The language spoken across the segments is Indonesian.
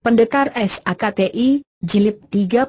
Pendekar SAKTI, Jilid 30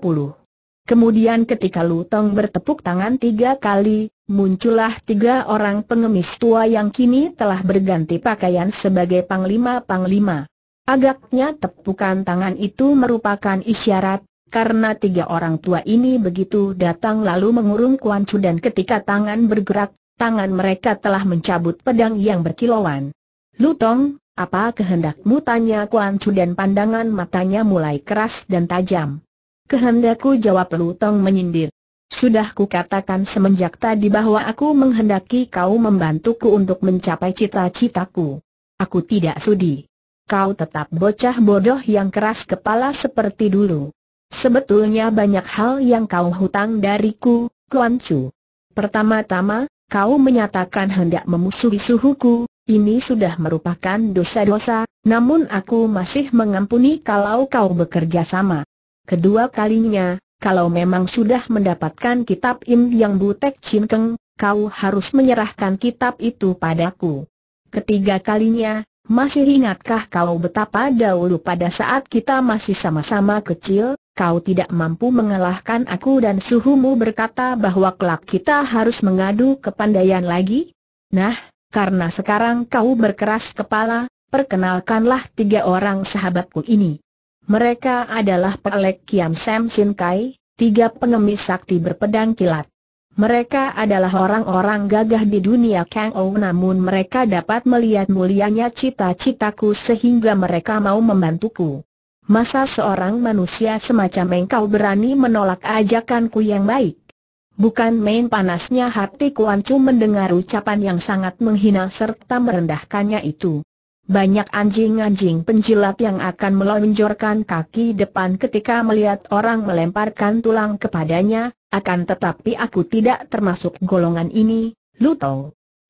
Kemudian ketika Lutong bertepuk tangan tiga kali, muncullah tiga orang pengemis tua yang kini telah berganti pakaian sebagai panglima-panglima. Agaknya tepukan tangan itu merupakan isyarat, karena tiga orang tua ini begitu datang lalu mengurung Kuan Chu dan ketika tangan bergerak, tangan mereka telah mencabut pedang yang berkilauan. Lutong, apa kehendakmu tanya Kuan Chu dan pandangan matanya mulai keras dan tajam. Kehendakku jawab Lu Tong menyindir. Sudah katakan semenjak tadi bahwa aku menghendaki kau membantuku untuk mencapai cita-citaku. Aku tidak sudi. Kau tetap bocah bodoh yang keras kepala seperti dulu. Sebetulnya banyak hal yang kau hutang dariku, Kuan Chu. Pertama-tama, kau menyatakan hendak memusuhi suhuku, ini sudah merupakan dosa-dosa, namun aku masih mengampuni kalau kau bekerja sama. Kedua kalinya, kalau memang sudah mendapatkan kitab Im Yang Butek cinkeng, kau harus menyerahkan kitab itu padaku. Ketiga kalinya, masih ingatkah kau betapa dahulu pada saat kita masih sama-sama kecil, kau tidak mampu mengalahkan aku dan suhumu berkata bahwa kelak kita harus mengadu kepandaian lagi? Nah, karena sekarang kau berkeras kepala, perkenalkanlah tiga orang sahabatku ini. Mereka adalah Pelek Kiam Sam Sin Kai, tiga pengemis sakti berpedang kilat. Mereka adalah orang-orang gagah di dunia Kang Ou namun mereka dapat melihat mulianya cita-citaku sehingga mereka mau membantuku. Masa seorang manusia semacam engkau berani menolak ajakanku yang baik? Bukan main panasnya hati Kuan Chu mendengar ucapan yang sangat menghina serta merendahkannya itu. Banyak anjing-anjing penjilat yang akan melonjorkan kaki depan ketika melihat orang melemparkan tulang kepadanya, akan tetapi aku tidak termasuk golongan ini, lu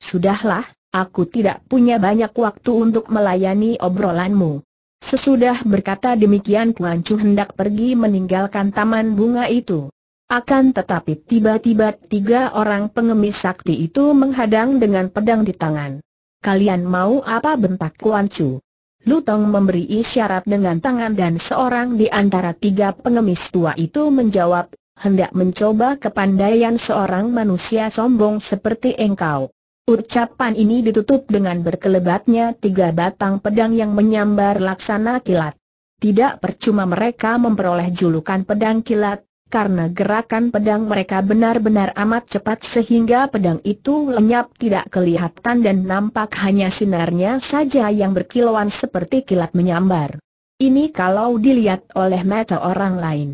Sudahlah, aku tidak punya banyak waktu untuk melayani obrolanmu. Sesudah berkata demikian Kuan Chu hendak pergi meninggalkan taman bunga itu. Akan tetapi tiba-tiba tiga orang pengemis sakti itu menghadang dengan pedang di tangan. Kalian mau apa bentak Kuan Chu? Lutong memberi isyarat dengan tangan dan seorang di antara tiga pengemis tua itu menjawab, hendak mencoba kepandaian seorang manusia sombong seperti engkau. Ucapan ini ditutup dengan berkelebatnya tiga batang pedang yang menyambar laksana kilat. Tidak percuma mereka memperoleh julukan pedang kilat, karena gerakan pedang mereka benar-benar amat cepat sehingga pedang itu lenyap tidak kelihatan dan nampak hanya sinarnya saja yang berkilauan seperti kilat menyambar. Ini kalau dilihat oleh mata orang lain.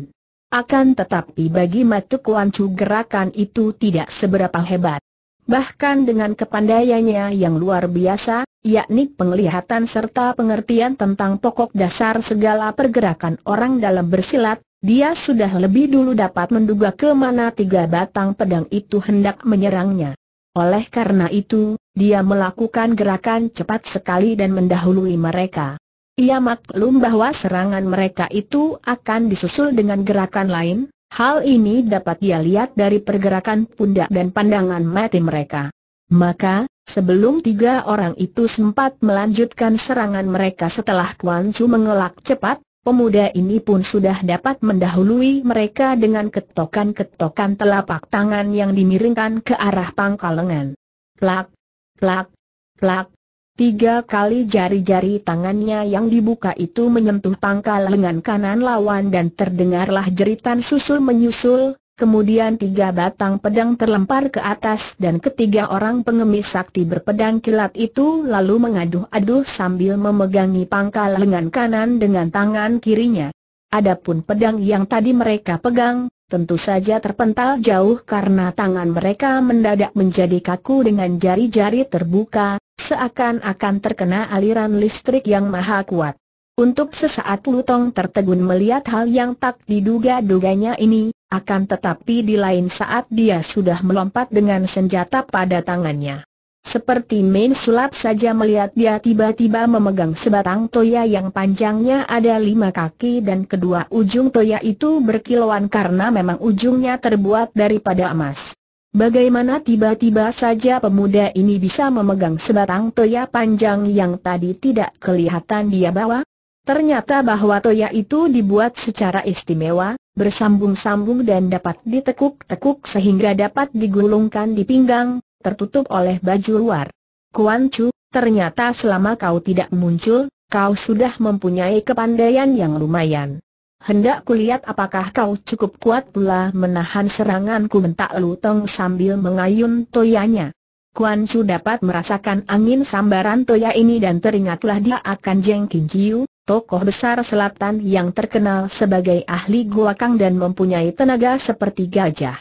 Akan tetapi bagi Matu Kuan Chu gerakan itu tidak seberapa hebat. Bahkan dengan kepandaiannya yang luar biasa, yakni penglihatan serta pengertian tentang pokok dasar segala pergerakan orang dalam bersilat, dia sudah lebih dulu dapat menduga kemana tiga batang pedang itu hendak menyerangnya. Oleh karena itu, dia melakukan gerakan cepat sekali dan mendahului mereka. Ia maklum bahwa serangan mereka itu akan disusul dengan gerakan lain, hal ini dapat dia lihat dari pergerakan pundak dan pandangan mati mereka. Maka, sebelum tiga orang itu sempat melanjutkan serangan mereka setelah Kuan Chu mengelak cepat, pemuda ini pun sudah dapat mendahului mereka dengan ketokan-ketokan telapak tangan yang dimiringkan ke arah pangkal lengan. Plak, plak, plak. Tiga kali jari-jari tangannya yang dibuka itu menyentuh pangkal lengan kanan lawan dan terdengarlah jeritan susul menyusul, Kemudian tiga batang pedang terlempar ke atas dan ketiga orang pengemis sakti berpedang kilat itu lalu mengaduh-aduh sambil memegangi pangkal lengan kanan dengan tangan kirinya. Adapun pedang yang tadi mereka pegang, tentu saja terpental jauh karena tangan mereka mendadak menjadi kaku dengan jari-jari terbuka, seakan-akan terkena aliran listrik yang maha kuat. Untuk sesaat Lutong tertegun melihat hal yang tak diduga-duganya ini, akan tetapi di lain saat dia sudah melompat dengan senjata pada tangannya. Seperti main sulap saja melihat dia tiba-tiba memegang sebatang toya yang panjangnya ada lima kaki dan kedua ujung toya itu berkilauan karena memang ujungnya terbuat daripada emas. Bagaimana tiba-tiba saja pemuda ini bisa memegang sebatang toya panjang yang tadi tidak kelihatan dia bawa? Ternyata bahwa toya itu dibuat secara istimewa, bersambung-sambung dan dapat ditekuk-tekuk sehingga dapat digulungkan di pinggang, tertutup oleh baju luar. Kuan Chu, ternyata selama kau tidak muncul, kau sudah mempunyai kepandaian yang lumayan. Hendak kulihat apakah kau cukup kuat pula menahan seranganku bentak Lutong sambil mengayun toyanya. Kuan Chu dapat merasakan angin sambaran toya ini dan teringatlah dia akan Jeng Kin Jiu, tokoh besar selatan yang terkenal sebagai ahli kang dan mempunyai tenaga seperti gajah.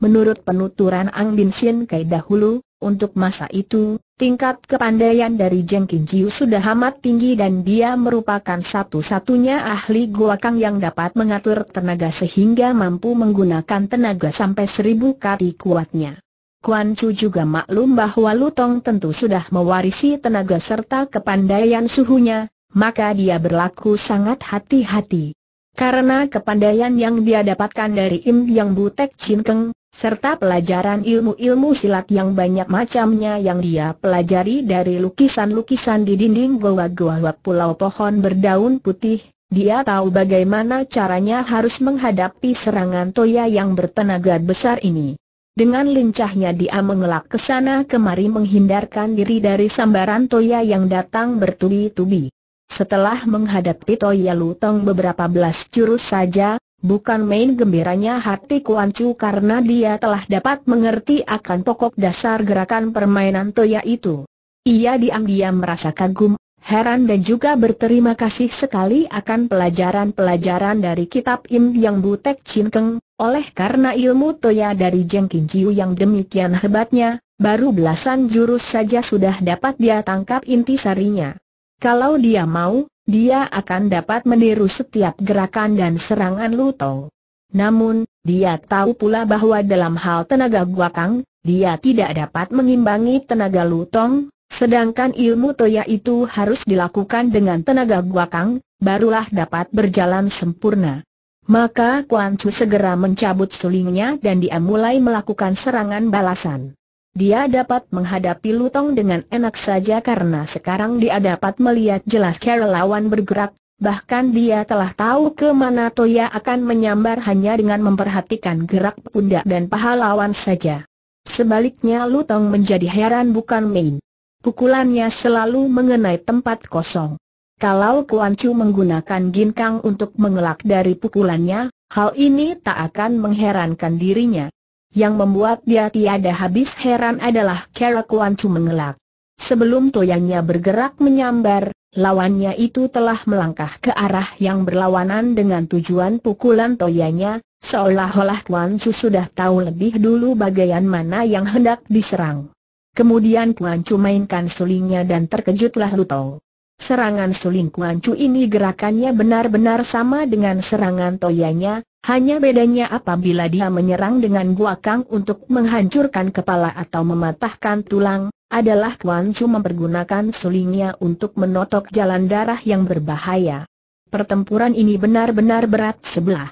Menurut penuturan Ang Bin Sin Kai dahulu, untuk masa itu, tingkat kepandaian dari Jeng Jiu sudah amat tinggi dan dia merupakan satu-satunya ahli kang yang dapat mengatur tenaga sehingga mampu menggunakan tenaga sampai seribu kali kuatnya. Kuan Chu juga maklum bahwa Lutong tentu sudah mewarisi tenaga serta kepandaian suhunya, maka dia berlaku sangat hati-hati. Karena kepandaian yang dia dapatkan dari Im Yang Butek Cinkeng, serta pelajaran ilmu-ilmu silat yang banyak macamnya yang dia pelajari dari lukisan-lukisan di dinding goa-goa pulau pohon berdaun putih, dia tahu bagaimana caranya harus menghadapi serangan toya yang bertenaga besar ini. Dengan lincahnya dia mengelak ke sana kemari menghindarkan diri dari sambaran toya yang datang bertubi-tubi. Setelah menghadapi Toya Lutong beberapa belas jurus saja, bukan main gembiranya hati Kuan Chu karena dia telah dapat mengerti akan pokok dasar gerakan permainan Toya itu. Ia diam-diam merasa kagum, heran dan juga berterima kasih sekali akan pelajaran-pelajaran dari kitab Im Yang Butek Chin Keng, oleh karena ilmu Toya dari Jeng Jiu yang demikian hebatnya, baru belasan jurus saja sudah dapat dia tangkap inti sarinya. Kalau dia mau, dia akan dapat meniru setiap gerakan dan serangan Lutong. Namun, dia tahu pula bahwa dalam hal tenaga gua kang, dia tidak dapat mengimbangi tenaga Lutong, sedangkan ilmu Toya itu harus dilakukan dengan tenaga gua kang, barulah dapat berjalan sempurna. Maka Kuan Chu segera mencabut sulingnya dan dia mulai melakukan serangan balasan. Dia dapat menghadapi Lutong dengan enak saja karena sekarang dia dapat melihat jelas cara lawan bergerak, bahkan dia telah tahu ke mana Toya akan menyambar hanya dengan memperhatikan gerak pundak dan paha lawan saja. Sebaliknya Lutong menjadi heran bukan main. Pukulannya selalu mengenai tempat kosong. Kalau Kuan Chu menggunakan ginkang untuk mengelak dari pukulannya, hal ini tak akan mengherankan dirinya. Yang membuat dia tiada habis heran adalah Kera Kuan Chu mengelak. Sebelum toyangnya bergerak menyambar, lawannya itu telah melangkah ke arah yang berlawanan dengan tujuan pukulan toyangnya, seolah-olah Kuan Chu sudah tahu lebih dulu bagian mana yang hendak diserang. Kemudian Kuan Chu mainkan sulingnya dan terkejutlah Lutong. Serangan suling Kuan Chu ini gerakannya benar-benar sama dengan serangan toyanya, hanya bedanya apabila dia menyerang dengan guakang untuk menghancurkan kepala atau mematahkan tulang, adalah Kuan Chu mempergunakan sulingnya untuk menotok jalan darah yang berbahaya. Pertempuran ini benar-benar berat sebelah.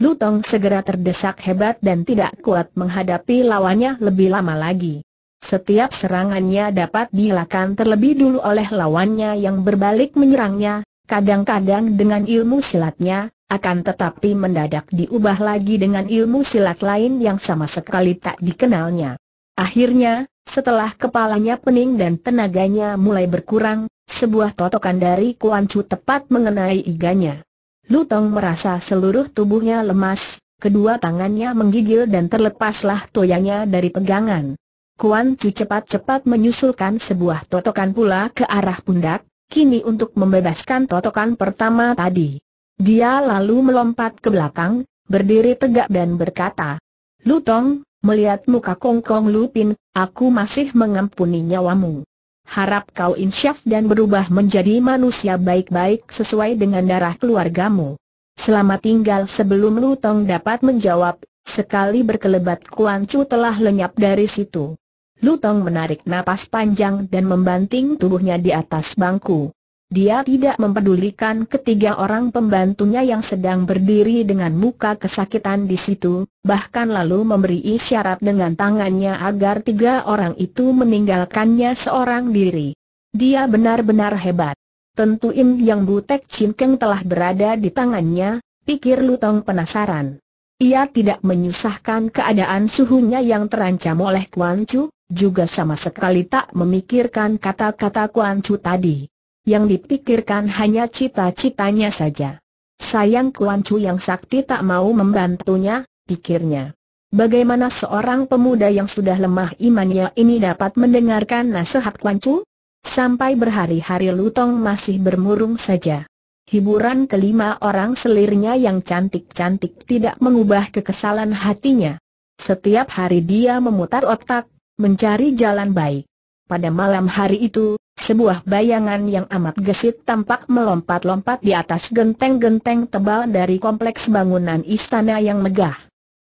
Lutong segera terdesak hebat dan tidak kuat menghadapi lawannya lebih lama lagi. Setiap serangannya dapat dilakukan terlebih dulu oleh lawannya yang berbalik menyerangnya, kadang-kadang dengan ilmu silatnya, akan tetapi mendadak diubah lagi dengan ilmu silat lain yang sama sekali tak dikenalnya. Akhirnya, setelah kepalanya pening dan tenaganya mulai berkurang, sebuah totokan dari Kuan Chu tepat mengenai iganya. Lutong merasa seluruh tubuhnya lemas, kedua tangannya menggigil dan terlepaslah toyanya dari pegangan. Kuan Chu cepat-cepat menyusulkan sebuah totokan pula ke arah pundak, kini untuk membebaskan totokan pertama tadi. Dia lalu melompat ke belakang, berdiri tegak dan berkata, Lutong, melihat muka Kongkong Lupin, aku masih mengampuni nyawamu. Harap kau insyaf dan berubah menjadi manusia baik-baik sesuai dengan darah keluargamu. Selamat tinggal sebelum Lutong dapat menjawab, sekali berkelebat Kuan Chu telah lenyap dari situ. Lutong menarik napas panjang dan membanting tubuhnya di atas bangku. Dia tidak mempedulikan ketiga orang pembantunya yang sedang berdiri dengan muka kesakitan di situ, bahkan lalu memberi isyarat dengan tangannya agar tiga orang itu meninggalkannya seorang diri. Dia benar-benar hebat. Tentu Im Yang Butek Chin Keng telah berada di tangannya, pikir Lutong penasaran. Ia tidak menyusahkan keadaan suhunya yang terancam oleh Kuan Chu, juga sama sekali tak memikirkan kata-kata Kuan Chu tadi yang dipikirkan hanya cita-citanya saja. Sayang Kuan Chu yang sakti tak mau membantunya, pikirnya. Bagaimana seorang pemuda yang sudah lemah imannya ini dapat mendengarkan nasihat Kuan Chu? Sampai berhari-hari Lutong masih bermurung saja. Hiburan kelima orang selirnya yang cantik-cantik tidak mengubah kekesalan hatinya. Setiap hari dia memutar otak, mencari jalan baik. Pada malam hari itu, sebuah bayangan yang amat gesit tampak melompat-lompat di atas genteng-genteng tebal dari kompleks bangunan istana yang megah.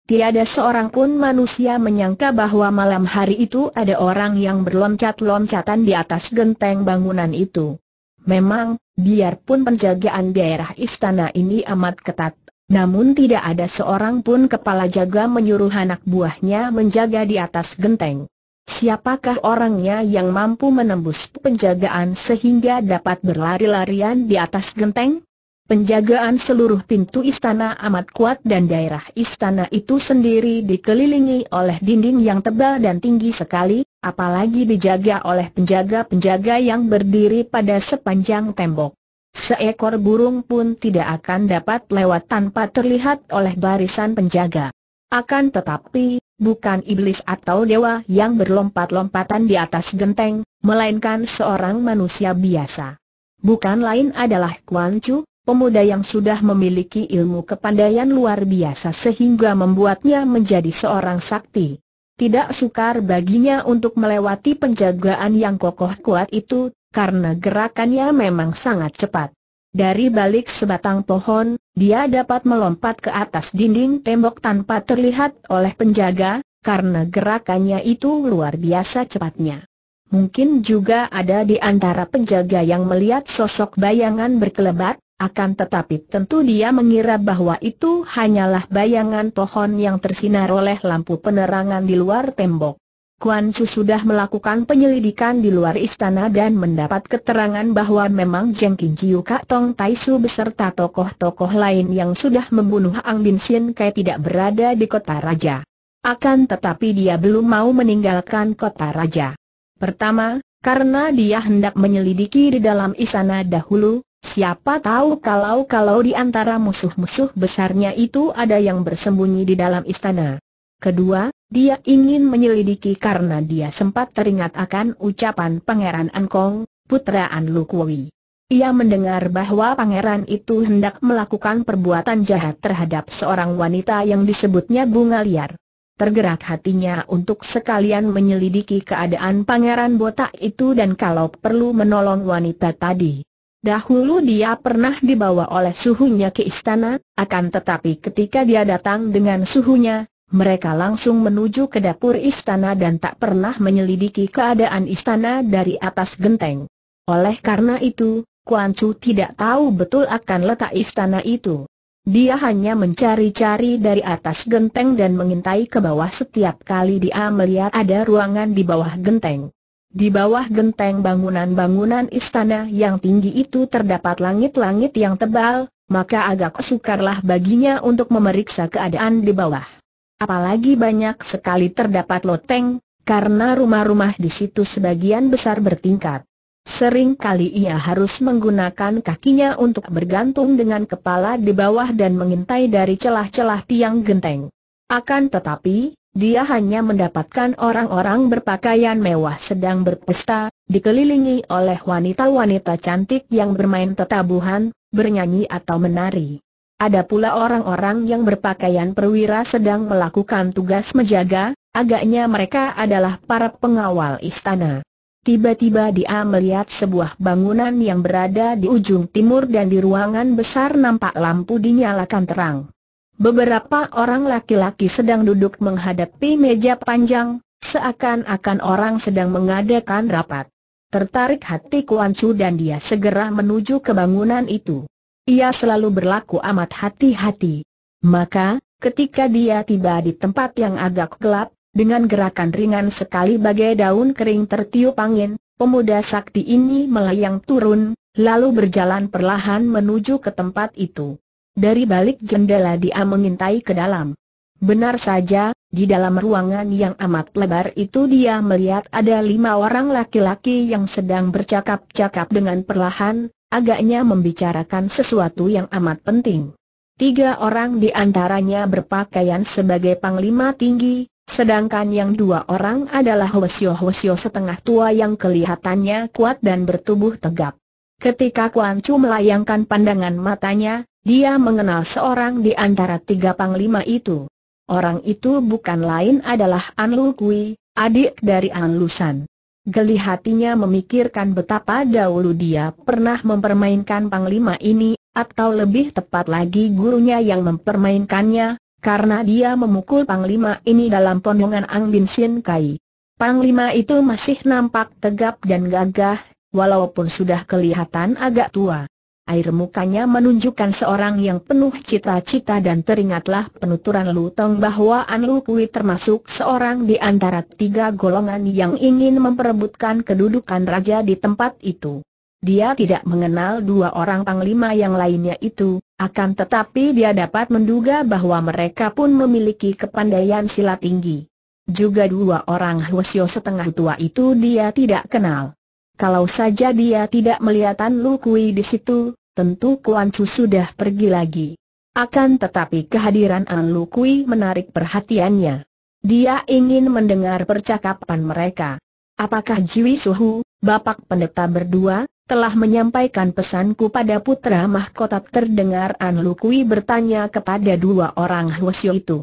Tiada seorang pun manusia menyangka bahwa malam hari itu ada orang yang berloncat-loncatan di atas genteng bangunan itu. Memang, biarpun penjagaan daerah istana ini amat ketat, namun tidak ada seorang pun kepala jaga menyuruh anak buahnya menjaga di atas genteng. Siapakah orangnya yang mampu menembus penjagaan sehingga dapat berlari-larian di atas genteng? Penjagaan seluruh pintu istana amat kuat dan daerah istana itu sendiri dikelilingi oleh dinding yang tebal dan tinggi sekali, apalagi dijaga oleh penjaga-penjaga yang berdiri pada sepanjang tembok. Seekor burung pun tidak akan dapat lewat tanpa terlihat oleh barisan penjaga. Akan tetapi, bukan iblis atau dewa yang berlompat-lompatan di atas genteng, melainkan seorang manusia biasa. Bukan lain adalah Kuan Chu, pemuda yang sudah memiliki ilmu kepandaian luar biasa sehingga membuatnya menjadi seorang sakti. Tidak sukar baginya untuk melewati penjagaan yang kokoh kuat itu, karena gerakannya memang sangat cepat. Dari balik sebatang pohon, dia dapat melompat ke atas dinding tembok tanpa terlihat oleh penjaga, karena gerakannya itu luar biasa cepatnya. Mungkin juga ada di antara penjaga yang melihat sosok bayangan berkelebat, akan tetapi tentu dia mengira bahwa itu hanyalah bayangan pohon yang tersinar oleh lampu penerangan di luar tembok. Kuan Chu sudah melakukan penyelidikan di luar istana dan mendapat keterangan bahwa memang Jeng Kin Chiu Kak Tong Tai Su beserta tokoh-tokoh lain yang sudah membunuh Ang Bin Sien Kai tidak berada di kota raja. Akan tetapi dia belum mau meninggalkan kota raja. Pertama, karena dia hendak menyelidiki di dalam istana dahulu, siapa tahu kalau-kalau di antara musuh-musuh besarnya itu ada yang bersembunyi di dalam istana. Kedua, dia ingin menyelidiki karena dia sempat teringat akan ucapan Pangeran Ankong, putra An Lukwi. Ia mendengar bahwa pangeran itu hendak melakukan perbuatan jahat terhadap seorang wanita yang disebutnya bunga liar. Tergerak hatinya untuk sekalian menyelidiki keadaan pangeran botak itu dan kalau perlu menolong wanita tadi. Dahulu dia pernah dibawa oleh suhunya ke istana, akan tetapi ketika dia datang dengan suhunya, mereka langsung menuju ke dapur istana dan tak pernah menyelidiki keadaan istana dari atas genteng. Oleh karena itu, Kuan Chu tidak tahu betul akan letak istana itu. Dia hanya mencari-cari dari atas genteng dan mengintai ke bawah setiap kali dia melihat ada ruangan di bawah genteng. Di bawah genteng bangunan-bangunan istana yang tinggi itu terdapat langit-langit yang tebal, maka agak sukarlah baginya untuk memeriksa keadaan di bawah. Apalagi banyak sekali terdapat loteng, karena rumah-rumah di situ sebagian besar bertingkat. Sering kali ia harus menggunakan kakinya untuk bergantung dengan kepala di bawah dan mengintai dari celah-celah tiang genteng. Akan tetapi, dia hanya mendapatkan orang-orang berpakaian mewah sedang berpesta, dikelilingi oleh wanita-wanita cantik yang bermain tetabuhan, bernyanyi atau menari. Ada pula orang-orang yang berpakaian perwira sedang melakukan tugas menjaga, agaknya mereka adalah para pengawal istana. Tiba-tiba dia melihat sebuah bangunan yang berada di ujung timur dan di ruangan besar nampak lampu dinyalakan terang. Beberapa orang laki-laki sedang duduk menghadapi meja panjang, seakan-akan orang sedang mengadakan rapat. Tertarik hati Kuan Chu dan dia segera menuju ke bangunan itu. Ia selalu berlaku amat hati-hati. Maka, ketika dia tiba di tempat yang agak gelap, dengan gerakan ringan sekali bagai daun kering tertiup angin, pemuda sakti ini melayang turun, lalu berjalan perlahan menuju ke tempat itu. Dari balik jendela dia mengintai ke dalam. Benar saja, di dalam ruangan yang amat lebar itu dia melihat ada lima orang laki-laki yang sedang bercakap-cakap dengan perlahan, agaknya membicarakan sesuatu yang amat penting. Tiga orang di antaranya berpakaian sebagai panglima tinggi, sedangkan yang dua orang adalah hwesio-hwesio setengah tua yang kelihatannya kuat dan bertubuh tegap. Ketika Kuan Chu melayangkan pandangan matanya, dia mengenal seorang di antara tiga panglima itu. Orang itu bukan lain adalah An Lu Kui, adik dari An Lusan. Geli hatinya memikirkan betapa dahulu dia pernah mempermainkan panglima ini, atau lebih tepat lagi gurunya yang mempermainkannya, karena dia memukul panglima ini dalam pondongan Ang Bin Sin Kai. Panglima itu masih nampak tegap dan gagah, walaupun sudah kelihatan agak tua air mukanya menunjukkan seorang yang penuh cita-cita dan teringatlah penuturan Lutong bahwa An Lu Kui termasuk seorang di antara tiga golongan yang ingin memperebutkan kedudukan raja di tempat itu. Dia tidak mengenal dua orang panglima yang lainnya itu, akan tetapi dia dapat menduga bahwa mereka pun memiliki kepandaian silat tinggi. Juga dua orang Huasio setengah tua itu dia tidak kenal. Kalau saja dia tidak melihatan Lukui di situ, tentu Kuan Chu sudah pergi lagi. Akan tetapi kehadiran An Lukui menarik perhatiannya. Dia ingin mendengar percakapan mereka. Apakah Jiwi Suhu, Bapak Pendeta berdua, telah menyampaikan pesanku pada putra mahkota terdengar An Lukui bertanya kepada dua orang Hwasyo itu.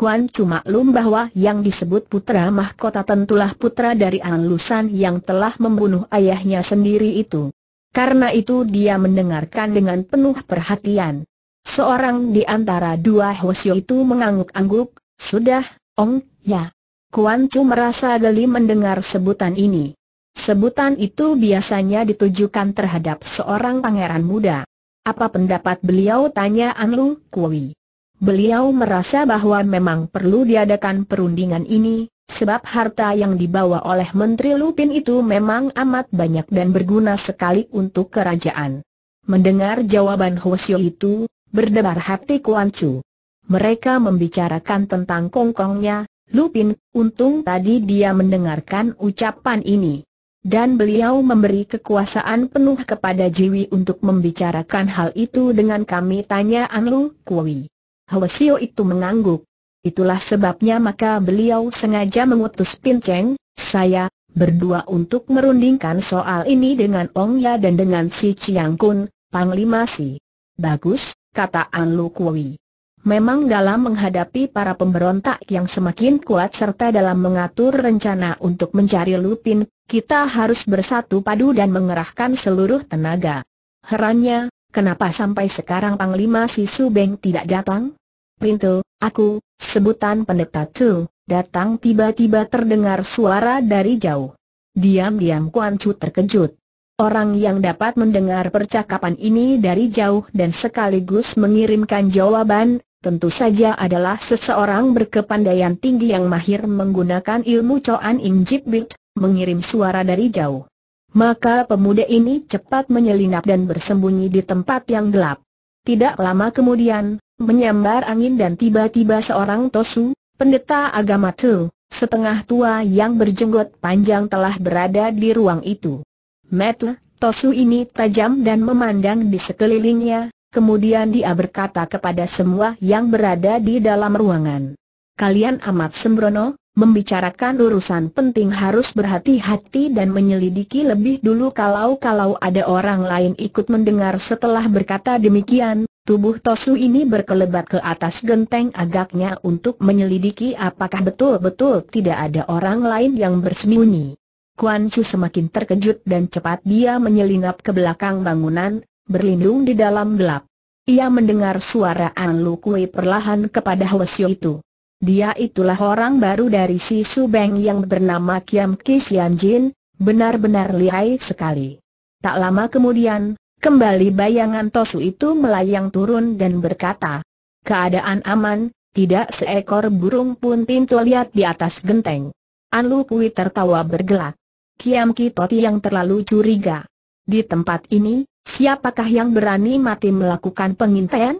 Kuan cuma maklum bahwa yang disebut putra mahkota tentulah putra dari An Lusan yang telah membunuh ayahnya sendiri itu. Karena itu dia mendengarkan dengan penuh perhatian. Seorang di antara dua Hosio itu mengangguk-angguk, sudah, Ong, ya. Kuan Chu merasa geli mendengar sebutan ini. Sebutan itu biasanya ditujukan terhadap seorang pangeran muda. Apa pendapat beliau tanya Anlu Lu Kui? Beliau merasa bahwa memang perlu diadakan perundingan ini, sebab harta yang dibawa oleh Menteri Lupin itu memang amat banyak dan berguna sekali untuk kerajaan. Mendengar jawaban Hoshio itu, berdebar hati Kuan Chu. Mereka membicarakan tentang kongkongnya, Lupin, untung tadi dia mendengarkan ucapan ini. Dan beliau memberi kekuasaan penuh kepada Jiwi untuk membicarakan hal itu dengan kami tanya Anlu Kuwi. Hwasio itu mengangguk. Itulah sebabnya maka beliau sengaja mengutus pinceng, saya, berdua untuk merundingkan soal ini dengan Ong Ya dan dengan si Chiang Kun, Panglima Si. Bagus, kata An Lu Kui. Memang dalam menghadapi para pemberontak yang semakin kuat serta dalam mengatur rencana untuk mencari Lupin, kita harus bersatu padu dan mengerahkan seluruh tenaga. Herannya, kenapa sampai sekarang Panglima Si Su Beng tidak datang? Pintu, aku, sebutan pendeta Tu, datang tiba-tiba terdengar suara dari jauh. Diam-diam Kuan Chu terkejut. Orang yang dapat mendengar percakapan ini dari jauh dan sekaligus mengirimkan jawaban, tentu saja adalah seseorang berkepandaian tinggi yang mahir menggunakan ilmu Coan Injib Bit, mengirim suara dari jauh. Maka pemuda ini cepat menyelinap dan bersembunyi di tempat yang gelap. Tidak lama kemudian, menyambar angin dan tiba-tiba seorang Tosu, pendeta agama Tu, setengah tua yang berjenggot panjang telah berada di ruang itu. Metle, Tosu ini tajam dan memandang di sekelilingnya, kemudian dia berkata kepada semua yang berada di dalam ruangan. Kalian amat sembrono, membicarakan urusan penting harus berhati-hati dan menyelidiki lebih dulu kalau-kalau ada orang lain ikut mendengar setelah berkata demikian, Tubuh Tosu ini berkelebat ke atas genteng agaknya untuk menyelidiki apakah betul-betul tidak ada orang lain yang bersembunyi. Kuan Chu semakin terkejut dan cepat dia menyelinap ke belakang bangunan, berlindung di dalam gelap. Ia mendengar suara An Lu Kui perlahan kepada Hwasyo itu. Dia itulah orang baru dari si Beng yang bernama Kiam Ki Jin, benar-benar lihai sekali. Tak lama kemudian, Kembali bayangan Tosu itu melayang turun dan berkata, keadaan aman, tidak seekor burung pun pintu lihat di atas genteng. Anlu Kui tertawa bergelak. Kiam Kitoti yang terlalu curiga. Di tempat ini, siapakah yang berani mati melakukan pengintaian?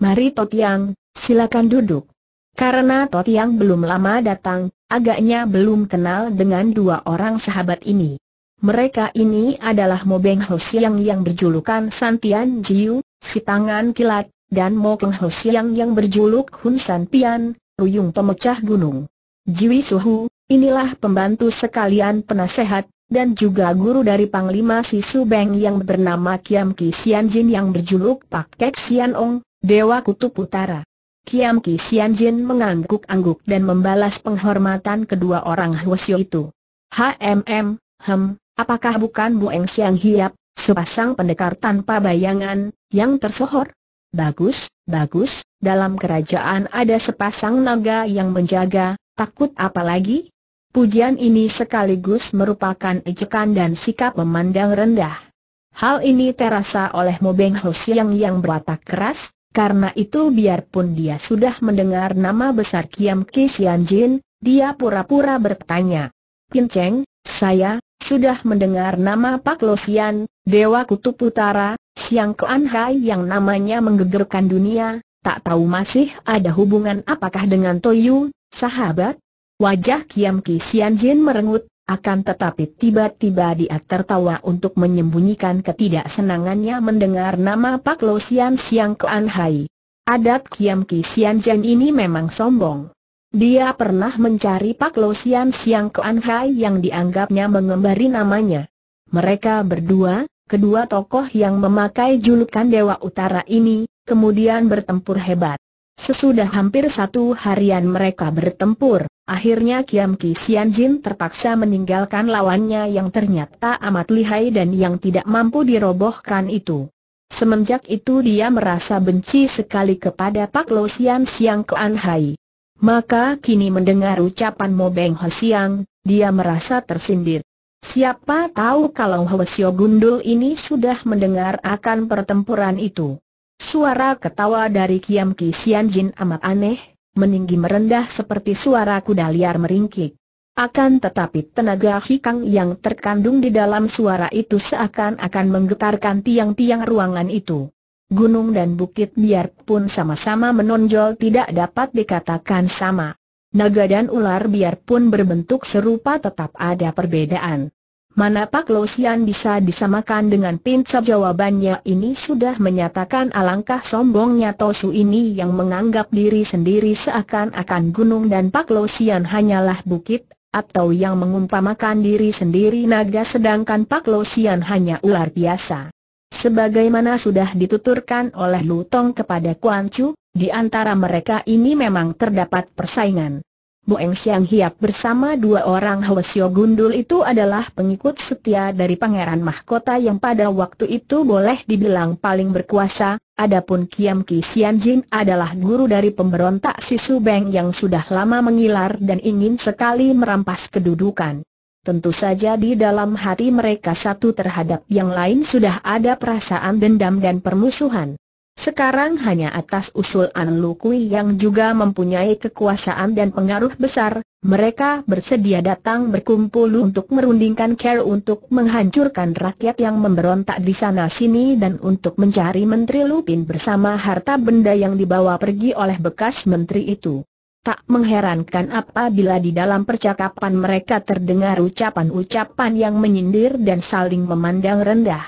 Mari yang, silakan duduk. Karena yang belum lama datang, agaknya belum kenal dengan dua orang sahabat ini. Mereka ini adalah Mo Beng Ho Siang yang berjulukan Santian Jiu, si tangan kilat, dan Mo Keng Ho Siang yang berjuluk Hun San Pian, Ruyung Pemecah Gunung. Jiwi Suhu, inilah pembantu sekalian penasehat, dan juga guru dari Panglima Sisu Beng yang bernama Kiam Ki Sian Jin yang berjuluk Pak Kek Sian Ong, Dewa Kutub Utara. Kiam Ki Sian Jin mengangguk-angguk dan membalas penghormatan kedua orang Hwasyo itu. HMM, hem, Apakah bukan Bu Eng Siang Hiap, sepasang pendekar tanpa bayangan, yang tersohor? Bagus, bagus, dalam kerajaan ada sepasang naga yang menjaga, takut apa lagi? Pujian ini sekaligus merupakan ejekan dan sikap memandang rendah. Hal ini terasa oleh Mobeng Ho Siang yang berwatak keras, karena itu biarpun dia sudah mendengar nama besar Kiam Ki Sian Jin, dia pura-pura bertanya. Pin Cheng, saya, sudah mendengar nama Pak Losian, Dewa Kutub Utara, Siang Kuan Hai yang namanya menggegerkan dunia, tak tahu masih ada hubungan apakah dengan Toyu, sahabat? Wajah Kiam Ki Sian Jin merengut, akan tetapi tiba-tiba dia tertawa untuk menyembunyikan ketidaksenangannya mendengar nama Pak Losian Siang Kuan Hai. Adat Kiam Ki Sian Jin ini memang sombong. Dia pernah mencari Pak Lo Sian Siang Kuan Hai yang dianggapnya mengembari namanya. Mereka berdua, kedua tokoh yang memakai julukan Dewa Utara ini, kemudian bertempur hebat. Sesudah hampir satu harian mereka bertempur, akhirnya Kiam Ki Sian Jin terpaksa meninggalkan lawannya yang ternyata amat lihai dan yang tidak mampu dirobohkan itu. Semenjak itu dia merasa benci sekali kepada Pak Lo Sian Siang Kuan Hai. Maka kini mendengar ucapan Mo Beng Ho Siang, dia merasa tersindir. Siapa tahu kalau Hwasyo Gundul ini sudah mendengar akan pertempuran itu. Suara ketawa dari Kiam Ki Sian Jin amat aneh, meninggi merendah seperti suara kuda liar meringkik. Akan tetapi tenaga hikang yang terkandung di dalam suara itu seakan-akan menggetarkan tiang-tiang ruangan itu gunung dan bukit biarpun sama-sama menonjol tidak dapat dikatakan sama. Naga dan ular biarpun berbentuk serupa tetap ada perbedaan. Mana Pak Losian bisa disamakan dengan pincap jawabannya ini sudah menyatakan alangkah sombongnya Tosu ini yang menganggap diri sendiri seakan-akan gunung dan Pak Losian hanyalah bukit, atau yang mengumpamakan diri sendiri naga sedangkan Pak Losian hanya ular biasa. Sebagaimana sudah dituturkan oleh Lutong kepada Kuan Chu, di antara mereka ini memang terdapat persaingan. Boeng Xiang Hiap bersama dua orang Hwasyo Gundul itu adalah pengikut setia dari Pangeran Mahkota yang pada waktu itu boleh dibilang paling berkuasa, adapun Kiam Ki Sian Jin adalah guru dari pemberontak Sisu Beng yang sudah lama mengilar dan ingin sekali merampas kedudukan. Tentu saja di dalam hati mereka satu terhadap yang lain sudah ada perasaan dendam dan permusuhan. Sekarang hanya atas usul An Lukui yang juga mempunyai kekuasaan dan pengaruh besar, mereka bersedia datang berkumpul untuk merundingkan care untuk menghancurkan rakyat yang memberontak di sana-sini dan untuk mencari Menteri Lupin bersama harta benda yang dibawa pergi oleh bekas menteri itu. Tak mengherankan apabila di dalam percakapan mereka terdengar ucapan-ucapan yang menyindir dan saling memandang rendah.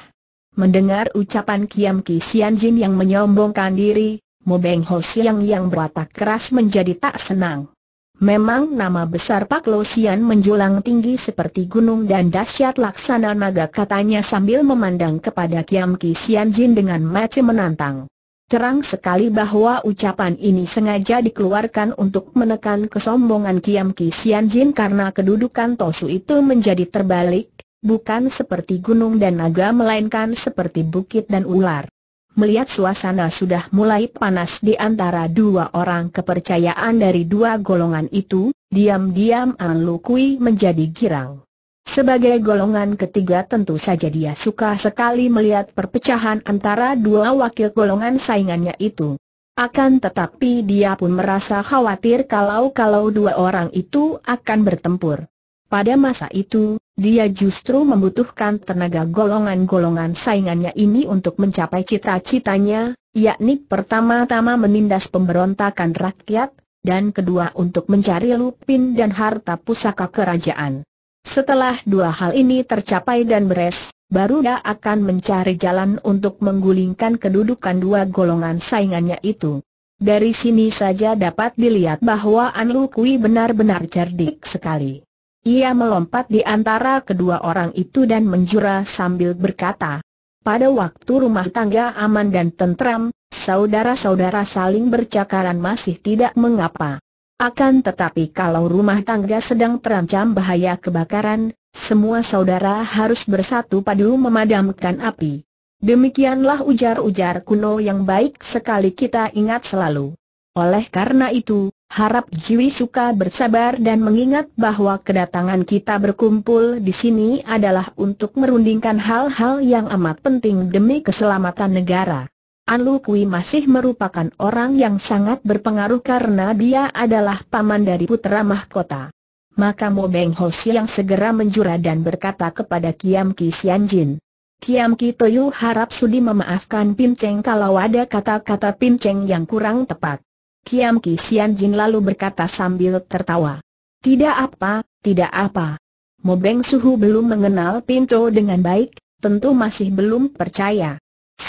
Mendengar ucapan Kiam Ki Sian Jin yang menyombongkan diri, Mo Beng Ho Siang yang berwatak keras menjadi tak senang. Memang nama besar Pak Lo Sian menjulang tinggi seperti gunung dan dahsyat laksana naga katanya sambil memandang kepada Kiam Ki Sian Jin dengan mata menantang. Terang sekali bahwa ucapan ini sengaja dikeluarkan untuk menekan kesombongan Kiam Ki Jin karena kedudukan Tosu itu menjadi terbalik, bukan seperti gunung dan naga melainkan seperti bukit dan ular. Melihat suasana sudah mulai panas di antara dua orang kepercayaan dari dua golongan itu, diam-diam An Lu Kui menjadi girang. Sebagai golongan ketiga tentu saja dia suka sekali melihat perpecahan antara dua wakil golongan saingannya itu. Akan tetapi dia pun merasa khawatir kalau-kalau dua orang itu akan bertempur. Pada masa itu, dia justru membutuhkan tenaga golongan-golongan saingannya ini untuk mencapai cita-citanya, yakni pertama-tama menindas pemberontakan rakyat, dan kedua untuk mencari lupin dan harta pusaka kerajaan. Setelah dua hal ini tercapai dan beres, baru dia akan mencari jalan untuk menggulingkan kedudukan dua golongan saingannya itu. Dari sini saja dapat dilihat bahwa An Lu Kui benar-benar cerdik sekali. Ia melompat di antara kedua orang itu dan menjura sambil berkata, pada waktu rumah tangga aman dan tentram, saudara-saudara saling bercakaran masih tidak mengapa. Akan tetapi kalau rumah tangga sedang terancam bahaya kebakaran, semua saudara harus bersatu padu memadamkan api. Demikianlah ujar-ujar kuno yang baik sekali kita ingat selalu. Oleh karena itu, harap Jiwi suka bersabar dan mengingat bahwa kedatangan kita berkumpul di sini adalah untuk merundingkan hal-hal yang amat penting demi keselamatan negara. Lu Kui masih merupakan orang yang sangat berpengaruh karena dia adalah paman dari putra mahkota. Maka Mo Beng Ho yang segera menjura dan berkata kepada Kiam Ki Sian Jin. Kiam Ki Toyu harap sudi memaafkan Pin Cheng kalau ada kata-kata Pin Cheng yang kurang tepat. Kiam Ki Sian Jin lalu berkata sambil tertawa. Tidak apa, tidak apa. Mo Beng Suhu belum mengenal Pinto dengan baik, tentu masih belum percaya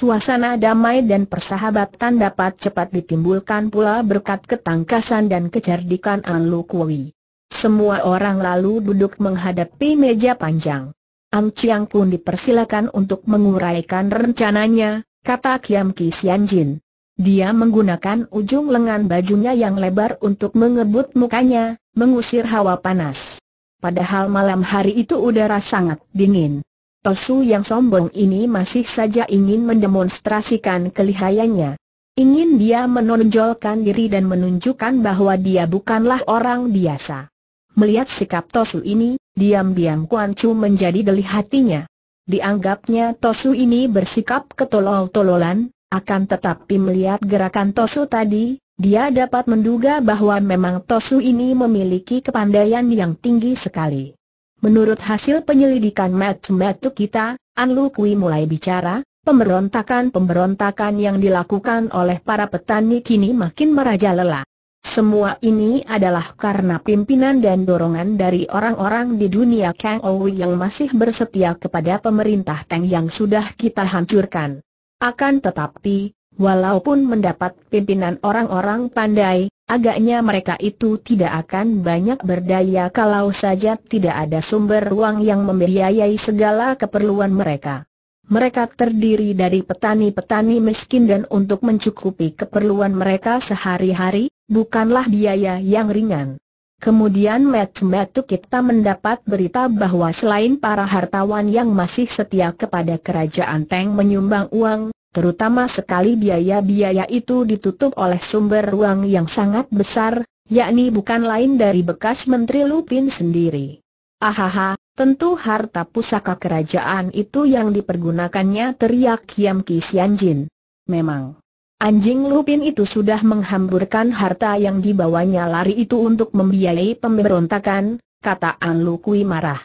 suasana damai dan persahabatan dapat cepat ditimbulkan pula berkat ketangkasan dan kecerdikan An Lu Kui. Semua orang lalu duduk menghadapi meja panjang. An Chiang pun dipersilakan untuk menguraikan rencananya, kata Kiam Ki Sian Jin. Dia menggunakan ujung lengan bajunya yang lebar untuk mengebut mukanya, mengusir hawa panas. Padahal malam hari itu udara sangat dingin. Tosu yang sombong ini masih saja ingin mendemonstrasikan kelihayannya. Ingin dia menonjolkan diri dan menunjukkan bahwa dia bukanlah orang biasa. Melihat sikap Tosu ini, diam-diam Kuan Chu menjadi geli hatinya. Dianggapnya Tosu ini bersikap ketolol-tololan, akan tetapi melihat gerakan Tosu tadi, dia dapat menduga bahwa memang Tosu ini memiliki kepandaian yang tinggi sekali. Menurut hasil penyelidikan metu-metu kita, An Lu Kui mulai bicara, pemberontakan-pemberontakan yang dilakukan oleh para petani kini makin merajalela. Semua ini adalah karena pimpinan dan dorongan dari orang-orang di dunia Kang Owi yang masih bersetia kepada pemerintah Tang yang sudah kita hancurkan. Akan tetapi, walaupun mendapat pimpinan orang-orang pandai, Agaknya mereka itu tidak akan banyak berdaya kalau saja tidak ada sumber uang yang membiayai segala keperluan mereka. Mereka terdiri dari petani-petani miskin dan untuk mencukupi keperluan mereka sehari-hari, bukanlah biaya yang ringan. Kemudian metu-metu kita mendapat berita bahwa selain para hartawan yang masih setia kepada kerajaan Teng menyumbang uang, terutama sekali biaya-biaya itu ditutup oleh sumber ruang yang sangat besar, yakni bukan lain dari bekas Menteri Lupin sendiri. Ahaha, tentu harta pusaka kerajaan itu yang dipergunakannya teriak Kiam Ki Memang, anjing Lupin itu sudah menghamburkan harta yang dibawanya lari itu untuk membiayai pemberontakan, kata An Kui marah.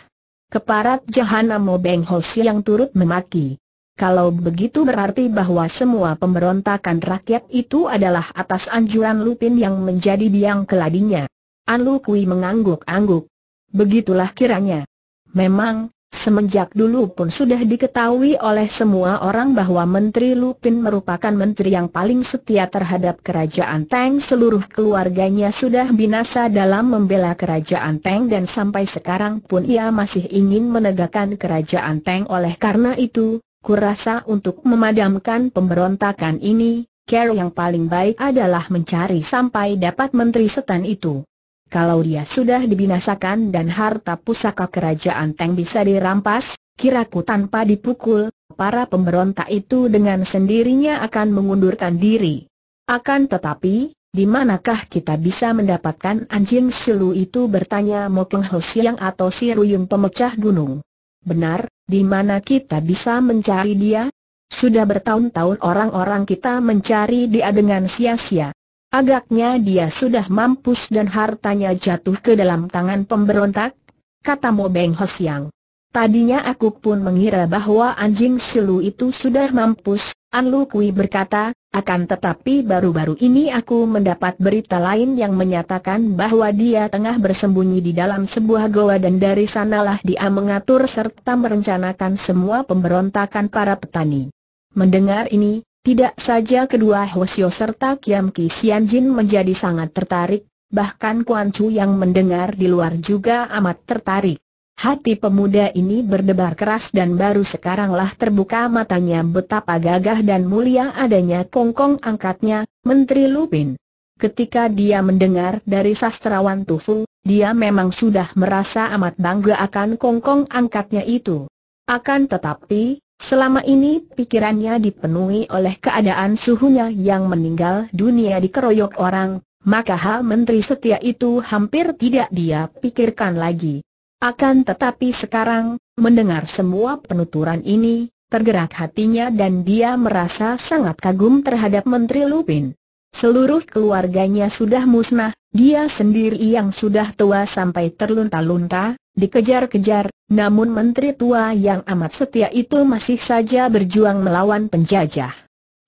Keparat Jahanamo Beng Hoshi yang turut memaki. Kalau begitu berarti bahwa semua pemberontakan rakyat itu adalah atas anjuran Lupin yang menjadi biang keladinya. An Lu Kui mengangguk-angguk. Begitulah kiranya. Memang, semenjak dulu pun sudah diketahui oleh semua orang bahwa Menteri Lupin merupakan menteri yang paling setia terhadap kerajaan Tang seluruh keluarganya sudah binasa dalam membela kerajaan Tang dan sampai sekarang pun ia masih ingin menegakkan kerajaan Tang oleh karena itu, Kurasa untuk memadamkan pemberontakan ini, care yang paling baik adalah mencari sampai dapat menteri setan itu. Kalau dia sudah dibinasakan dan harta pusaka kerajaan Teng bisa dirampas, kiraku tanpa dipukul, para pemberontak itu dengan sendirinya akan mengundurkan diri. Akan tetapi, di manakah kita bisa mendapatkan anjing selu itu bertanya Mokeng hosiang atau Siruyung pemecah gunung. Benar, di mana kita bisa mencari dia? Sudah bertahun-tahun orang-orang kita mencari dia dengan sia-sia. Agaknya dia sudah mampus dan hartanya jatuh ke dalam tangan pemberontak, kata Mo Beng Hosiang. Tadinya aku pun mengira bahwa anjing silu itu sudah mampus, An Lu Kui berkata, akan tetapi baru-baru ini aku mendapat berita lain yang menyatakan bahwa dia tengah bersembunyi di dalam sebuah goa dan dari sanalah dia mengatur serta merencanakan semua pemberontakan para petani. Mendengar ini, tidak saja kedua Hwasyo serta Kiam Ki Jin menjadi sangat tertarik, bahkan Kuan Chu yang mendengar di luar juga amat tertarik. Hati pemuda ini berdebar keras dan baru sekaranglah terbuka matanya betapa gagah dan mulia adanya kongkong angkatnya, Menteri Lupin. Ketika dia mendengar dari sastrawan Tufu, dia memang sudah merasa amat bangga akan kongkong angkatnya itu. Akan tetapi, selama ini pikirannya dipenuhi oleh keadaan suhunya yang meninggal dunia dikeroyok orang, maka hal menteri setia itu hampir tidak dia pikirkan lagi. Akan tetapi sekarang, mendengar semua penuturan ini, tergerak hatinya dan dia merasa sangat kagum terhadap Menteri Lupin. Seluruh keluarganya sudah musnah, dia sendiri yang sudah tua sampai terlunta-lunta, dikejar-kejar, namun Menteri tua yang amat setia itu masih saja berjuang melawan penjajah.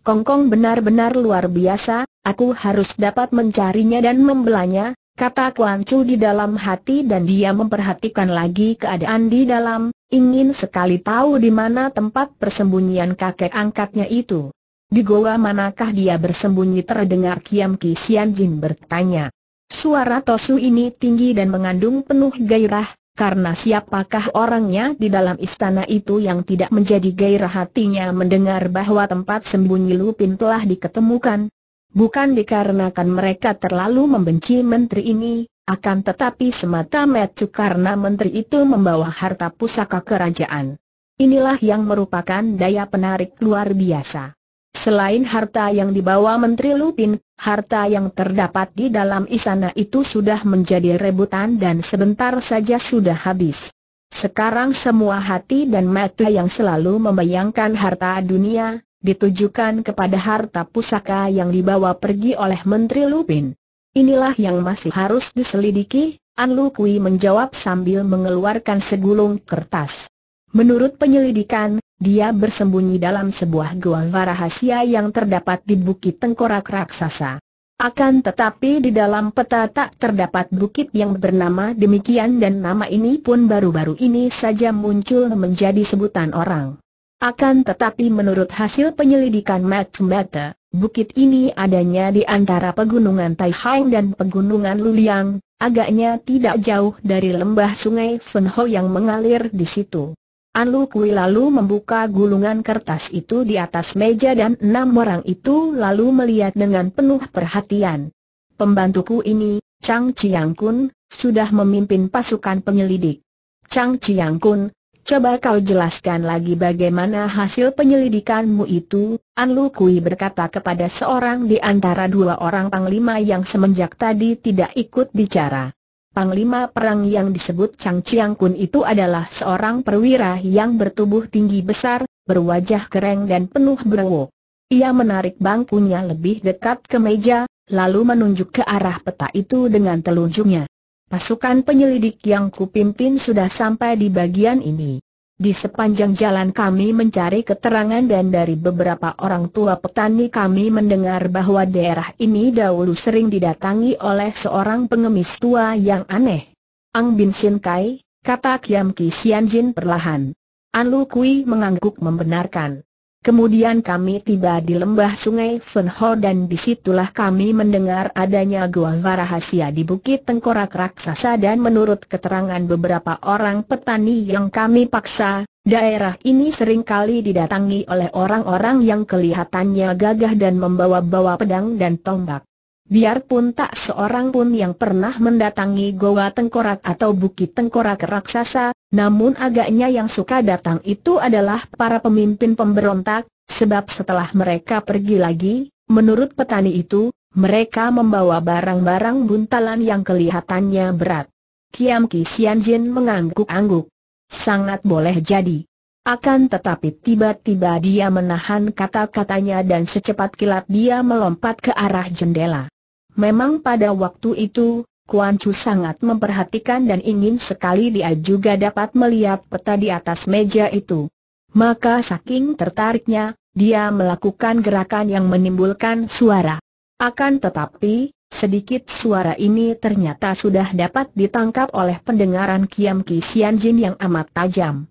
Kongkong benar-benar luar biasa, aku harus dapat mencarinya dan membelanya, Kata Kuan Chu di dalam hati dan dia memperhatikan lagi keadaan di dalam, ingin sekali tahu di mana tempat persembunyian kakek angkatnya itu. Di goa manakah dia bersembunyi terdengar Kiam Ki Sian Jin bertanya. Suara Tosu ini tinggi dan mengandung penuh gairah, karena siapakah orangnya di dalam istana itu yang tidak menjadi gairah hatinya mendengar bahwa tempat sembunyi Lupin telah diketemukan, Bukan dikarenakan mereka terlalu membenci menteri ini, akan tetapi semata-mata karena menteri itu membawa harta pusaka kerajaan. Inilah yang merupakan daya penarik luar biasa. Selain harta yang dibawa Menteri Lupin, harta yang terdapat di dalam istana itu sudah menjadi rebutan dan sebentar saja sudah habis. Sekarang semua hati dan mata yang selalu membayangkan harta dunia, ditujukan kepada harta pusaka yang dibawa pergi oleh Menteri Lupin. Inilah yang masih harus diselidiki, An Lu Kui menjawab sambil mengeluarkan segulung kertas. Menurut penyelidikan, dia bersembunyi dalam sebuah gua rahasia yang terdapat di Bukit Tengkorak Raksasa. Akan tetapi di dalam peta tak terdapat bukit yang bernama demikian dan nama ini pun baru-baru ini saja muncul menjadi sebutan orang. Akan tetapi menurut hasil penyelidikan Matt mata bukit ini adanya di antara pegunungan Taihang dan pegunungan Luliang, agaknya tidak jauh dari lembah sungai Fenho yang mengalir di situ. Lu Kui lalu membuka gulungan kertas itu di atas meja dan enam orang itu lalu melihat dengan penuh perhatian. Pembantuku ini, Chang Chiang Kun, sudah memimpin pasukan penyelidik. Chang Chiang Kun, Coba kau jelaskan lagi bagaimana hasil penyelidikanmu itu, An Lu Kui berkata kepada seorang di antara dua orang panglima yang semenjak tadi tidak ikut bicara. Panglima perang yang disebut Chang Chiang Kun itu adalah seorang perwira yang bertubuh tinggi besar, berwajah kereng dan penuh berwo. Ia menarik bangkunya lebih dekat ke meja, lalu menunjuk ke arah peta itu dengan telunjuknya. Pasukan penyelidik yang kupimpin sudah sampai di bagian ini. Di sepanjang jalan kami mencari keterangan dan dari beberapa orang tua petani kami mendengar bahwa daerah ini dahulu sering didatangi oleh seorang pengemis tua yang aneh. Ang Bin Sin Kai, kata Kiam Ki Sian Jin perlahan. An Lu Kui mengangguk membenarkan. Kemudian kami tiba di lembah sungai Fenho dan disitulah kami mendengar adanya gua rahasia di bukit tengkorak raksasa dan menurut keterangan beberapa orang petani yang kami paksa, daerah ini seringkali didatangi oleh orang-orang yang kelihatannya gagah dan membawa-bawa pedang dan tombak. Biarpun tak seorang pun yang pernah mendatangi goa tengkorak atau bukit tengkorak raksasa, namun agaknya yang suka datang itu adalah para pemimpin pemberontak, sebab setelah mereka pergi lagi, menurut petani itu, mereka membawa barang-barang buntalan yang kelihatannya berat. Kiam Ki Jin mengangguk-angguk. Sangat boleh jadi. Akan tetapi tiba-tiba dia menahan kata-katanya dan secepat kilat dia melompat ke arah jendela. Memang pada waktu itu, Kuan Chu sangat memperhatikan dan ingin sekali dia juga dapat melihat peta di atas meja itu. Maka saking tertariknya, dia melakukan gerakan yang menimbulkan suara. Akan tetapi, sedikit suara ini ternyata sudah dapat ditangkap oleh pendengaran Kiam Ki Sian Jin yang amat tajam.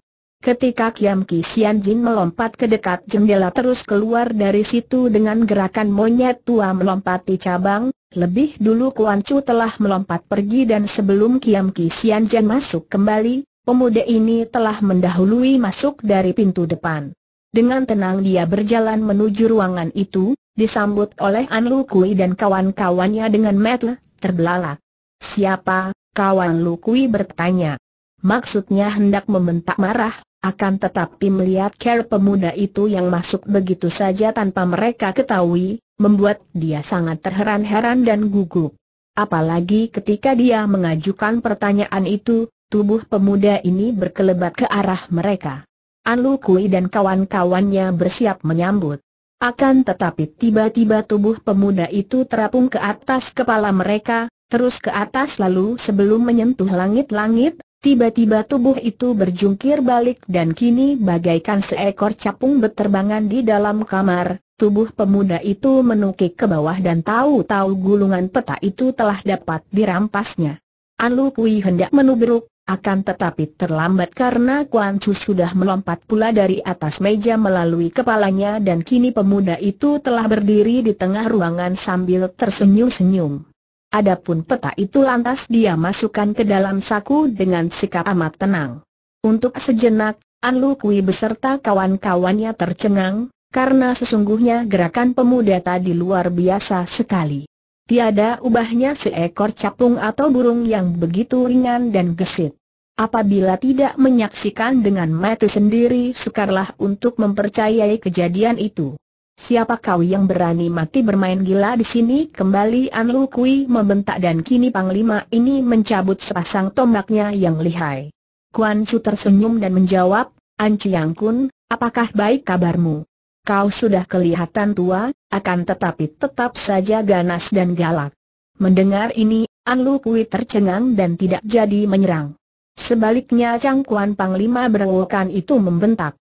Ketika Kiam Ki Jin melompat ke dekat jendela terus keluar dari situ dengan gerakan monyet tua melompati cabang, lebih dulu Kuan Chu telah melompat pergi dan sebelum Kiam Ki Jin masuk kembali, pemuda ini telah mendahului masuk dari pintu depan. Dengan tenang dia berjalan menuju ruangan itu, disambut oleh An Lu Kui dan kawan-kawannya dengan metel, terbelalak. Siapa? Kawan Lu Kui bertanya. Maksudnya hendak membentak marah, akan tetapi melihat care pemuda itu yang masuk begitu saja tanpa mereka ketahui, membuat dia sangat terheran-heran dan gugup. Apalagi ketika dia mengajukan pertanyaan itu, tubuh pemuda ini berkelebat ke arah mereka. Anlu Kui dan kawan-kawannya bersiap menyambut. Akan tetapi tiba-tiba tubuh pemuda itu terapung ke atas kepala mereka, terus ke atas lalu sebelum menyentuh langit-langit, Tiba-tiba tubuh itu berjungkir balik dan kini bagaikan seekor capung berterbangan di dalam kamar, tubuh pemuda itu menukik ke bawah dan tahu-tahu gulungan peta itu telah dapat dirampasnya. Lu Kui hendak menubruk, akan tetapi terlambat karena Kuan Chu sudah melompat pula dari atas meja melalui kepalanya dan kini pemuda itu telah berdiri di tengah ruangan sambil tersenyum-senyum. Adapun peta itu lantas dia masukkan ke dalam saku dengan sikap amat tenang. Untuk sejenak, An Lu Kui beserta kawan-kawannya tercengang, karena sesungguhnya gerakan pemuda tadi luar biasa sekali. Tiada ubahnya seekor capung atau burung yang begitu ringan dan gesit. Apabila tidak menyaksikan dengan mata sendiri sukarlah untuk mempercayai kejadian itu. Siapa kau yang berani mati bermain gila di sini? Kembali An Lu Kui membentak dan kini Panglima ini mencabut sepasang tombaknya yang lihai. Kuan Chu tersenyum dan menjawab, An Chiang Kun, apakah baik kabarmu? Kau sudah kelihatan tua, akan tetapi tetap saja ganas dan galak. Mendengar ini, An Lu Kui tercengang dan tidak jadi menyerang. Sebaliknya Chang Kuan Panglima berwokan itu membentak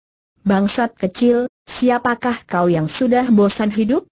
bangsat kecil, siapakah kau yang sudah bosan hidup?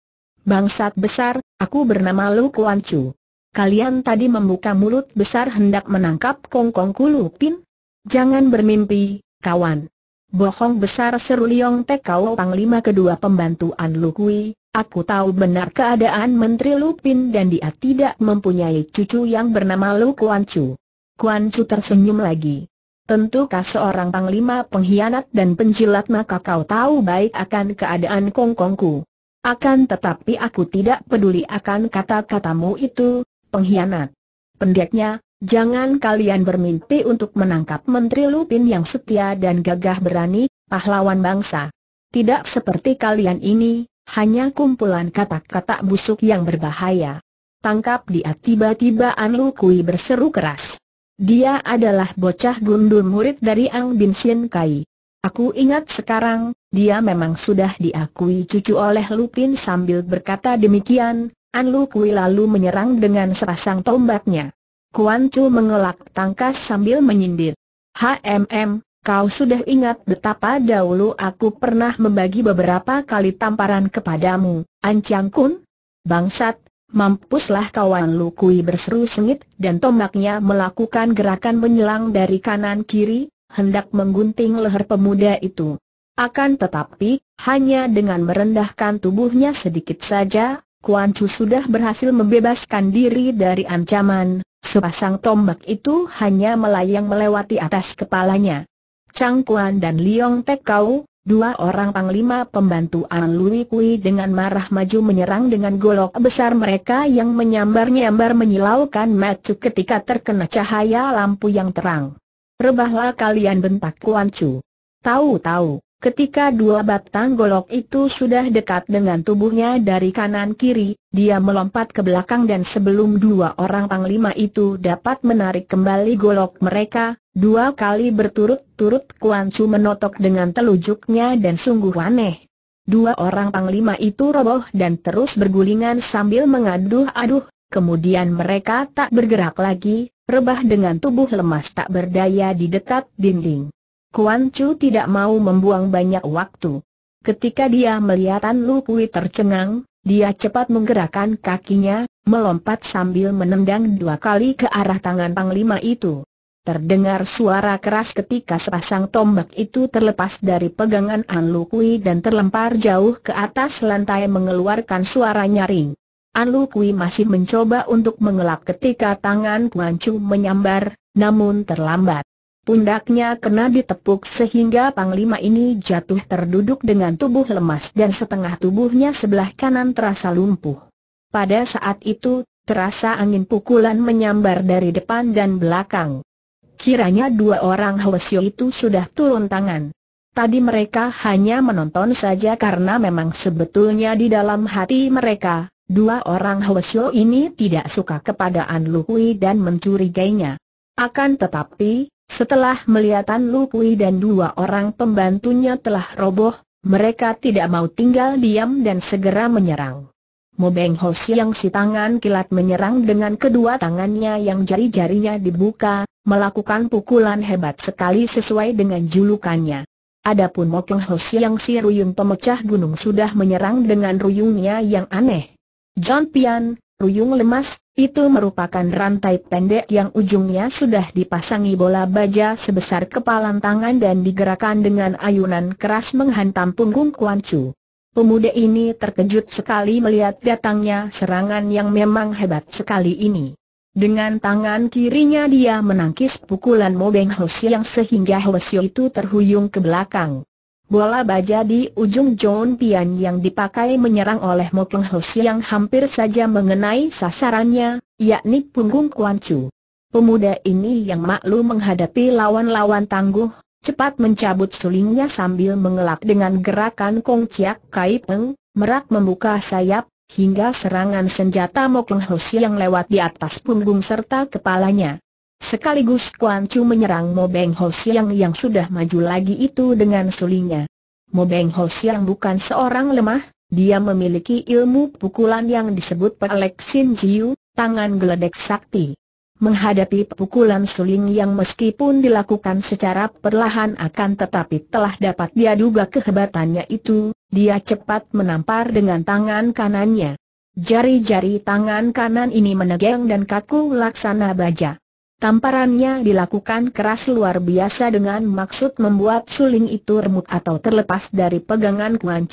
Bangsat besar, aku bernama Lu Kuan Chu. Kalian tadi membuka mulut besar hendak menangkap kongkong kulupin? Jangan bermimpi, kawan. Bohong besar seru Liong Tek Kau Panglima kedua pembantu An Lu Kui, aku tahu benar keadaan Menteri Lupin dan dia tidak mempunyai cucu yang bernama Lu Kuan Chu. Kuan Chu tersenyum lagi. Tentukah seorang panglima pengkhianat dan penjilat maka kau tahu baik akan keadaan kongkongku. Akan tetapi aku tidak peduli akan kata-katamu itu, pengkhianat. Pendeknya, jangan kalian bermimpi untuk menangkap Menteri Lupin yang setia dan gagah berani, pahlawan bangsa. Tidak seperti kalian ini, hanya kumpulan kata-kata busuk yang berbahaya. Tangkap dia tiba-tiba Anlu Kui berseru keras. Dia adalah bocah gundul murid dari Ang Bin Sien Kai. Aku ingat sekarang, dia memang sudah diakui cucu oleh Lupin sambil berkata demikian, An Lu Kui lalu menyerang dengan serasang tombaknya. Kuan Chu mengelak tangkas sambil menyindir. HMM, kau sudah ingat betapa dahulu aku pernah membagi beberapa kali tamparan kepadamu, An Chiang Kun? Bangsat, Mampuslah kawan Lukui berseru sengit dan tombaknya melakukan gerakan menyelang dari kanan kiri, hendak menggunting leher pemuda itu. Akan tetapi, hanya dengan merendahkan tubuhnya sedikit saja, Kuan Chu sudah berhasil membebaskan diri dari ancaman, sepasang tombak itu hanya melayang melewati atas kepalanya. Chang Kuan dan Liong Tek Kau, Dua orang panglima pembantu An Lui Kui dengan marah maju menyerang dengan golok besar mereka yang menyambar-nyambar menyilaukan Macu ketika terkena cahaya lampu yang terang. Rebahlah kalian bentak Kuan Chu. Tahu-tahu, ketika dua batang golok itu sudah dekat dengan tubuhnya dari kanan-kiri, dia melompat ke belakang dan sebelum dua orang panglima itu dapat menarik kembali golok mereka, Dua kali berturut-turut Kuan Chu menotok dengan telujuknya dan sungguh aneh. Dua orang panglima itu roboh dan terus bergulingan sambil mengaduh-aduh, kemudian mereka tak bergerak lagi, rebah dengan tubuh lemas tak berdaya di dekat dinding. Kuan Chu tidak mau membuang banyak waktu. Ketika dia melihatan Lu Kui tercengang, dia cepat menggerakkan kakinya, melompat sambil menendang dua kali ke arah tangan panglima itu. Terdengar suara keras ketika sepasang tombak itu terlepas dari pegangan An Kui dan terlempar jauh ke atas lantai mengeluarkan suara nyaring. An Kui masih mencoba untuk mengelak ketika tangan Kuan Chu menyambar, namun terlambat. Pundaknya kena ditepuk sehingga panglima ini jatuh terduduk dengan tubuh lemas dan setengah tubuhnya sebelah kanan terasa lumpuh. Pada saat itu, terasa angin pukulan menyambar dari depan dan belakang. Kiranya dua orang Hwasyo itu sudah turun tangan. Tadi mereka hanya menonton saja karena memang sebetulnya di dalam hati mereka, dua orang Hwasyo ini tidak suka kepada An Lukui dan mencurigainya. Akan tetapi, setelah melihat An Lukui dan dua orang pembantunya telah roboh, mereka tidak mau tinggal diam dan segera menyerang. Mobeng Ho yang si tangan kilat menyerang dengan kedua tangannya yang jari-jarinya dibuka, melakukan pukulan hebat sekali sesuai dengan julukannya. Adapun Mokeng Hoshi yang si Ruyung pemecah gunung sudah menyerang dengan ruyungnya yang aneh. John Pian, ruyung lemas, itu merupakan rantai pendek yang ujungnya sudah dipasangi bola baja sebesar kepalan tangan dan digerakkan dengan ayunan keras menghantam punggung Kuan Chu. Pemuda ini terkejut sekali melihat datangnya serangan yang memang hebat sekali ini. Dengan tangan kirinya dia menangkis pukulan Mobeng Hosio yang sehingga Hosio itu terhuyung ke belakang. Bola baja di ujung John Pian yang dipakai menyerang oleh Mobeng Hosio yang hampir saja mengenai sasarannya, yakni punggung Kuan Chu. Pemuda ini yang maklum menghadapi lawan-lawan tangguh, cepat mencabut sulingnya sambil mengelak dengan gerakan Kong Chiak Kai Peng, merak membuka sayap, hingga serangan senjata Mokong Hoshi yang lewat di atas punggung serta kepalanya. Sekaligus Kuan Chu menyerang Mo Beng Ho yang sudah maju lagi itu dengan sulingnya. Mo Beng Ho bukan seorang lemah, dia memiliki ilmu pukulan yang disebut Pelek Sin Jiu, tangan geledek sakti. Menghadapi pukulan suling yang meskipun dilakukan secara perlahan akan tetapi telah dapat dia kehebatannya itu, dia cepat menampar dengan tangan kanannya. Jari-jari tangan kanan ini menegeng dan kaku laksana baja. Tamparannya dilakukan keras luar biasa dengan maksud membuat suling itu remuk atau terlepas dari pegangan Kuan